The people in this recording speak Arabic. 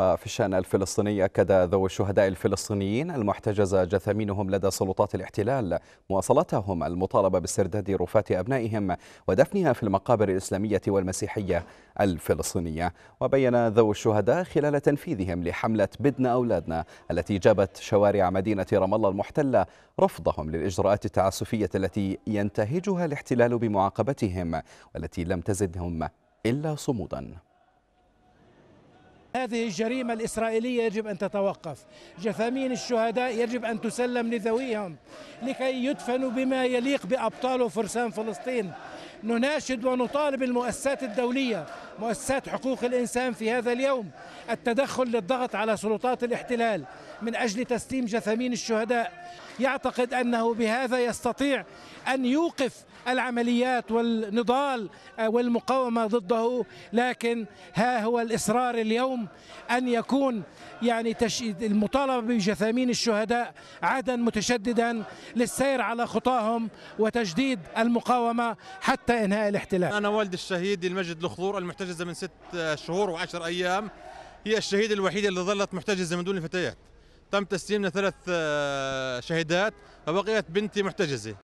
وفي الشأن الفلسطيني أكد ذوي الشهداء الفلسطينيين المحتجز جثامينهم لدى سلطات الاحتلال مواصلتهم المطالبة باسترداد رفات أبنائهم ودفنها في المقابر الإسلامية والمسيحية الفلسطينية وبين ذوي الشهداء خلال تنفيذهم لحملة بدنا أولادنا التي جابت شوارع مدينة رام الله المحتلة رفضهم للإجراءات التعسفية التي ينتهجها الاحتلال بمعاقبتهم والتي لم تزدهم إلا صموداً هذه الجريمة الإسرائيلية يجب أن تتوقف جثامين الشهداء يجب أن تسلم لذويهم لكي يدفنوا بما يليق بأبطال وفرسان فلسطين نناشد ونطالب المؤسسات الدولية مؤسسات حقوق الإنسان في هذا اليوم التدخل للضغط على سلطات الاحتلال من أجل تسليم جثامين الشهداء يعتقد أنه بهذا يستطيع أن يوقف العمليات والنضال آه، والمقاومة ضده لكن ها هو الإصرار اليوم اليوم أن يكون يعني تش... المطالبة بجثامين الشهداء عادا متشددا للسير على خطاهم وتجديد المقاومة حتى إنهاء الاحتلال أنا والد الشهيد المجد الخضور المحتجزة من ست شهور وعشر أيام هي الشهيدة الوحيدة اللي ظلت محتجزة من دون الفتيات تم تسليمنا ثلاث شهيدات فبقيت بنتي محتجزة